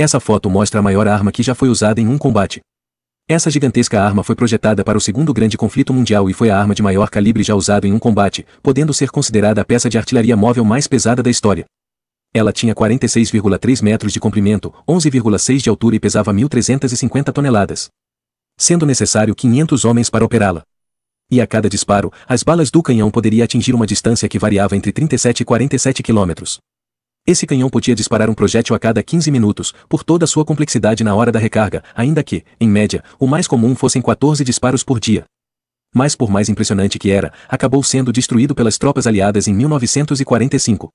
Essa foto mostra a maior arma que já foi usada em um combate. Essa gigantesca arma foi projetada para o segundo grande conflito mundial e foi a arma de maior calibre já usada em um combate, podendo ser considerada a peça de artilharia móvel mais pesada da história. Ela tinha 46,3 metros de comprimento, 11,6 de altura e pesava 1.350 toneladas. Sendo necessário 500 homens para operá-la. E a cada disparo, as balas do canhão poderia atingir uma distância que variava entre 37 e 47 quilômetros. Esse canhão podia disparar um projétil a cada 15 minutos, por toda sua complexidade na hora da recarga, ainda que, em média, o mais comum fossem 14 disparos por dia. Mas por mais impressionante que era, acabou sendo destruído pelas tropas aliadas em 1945.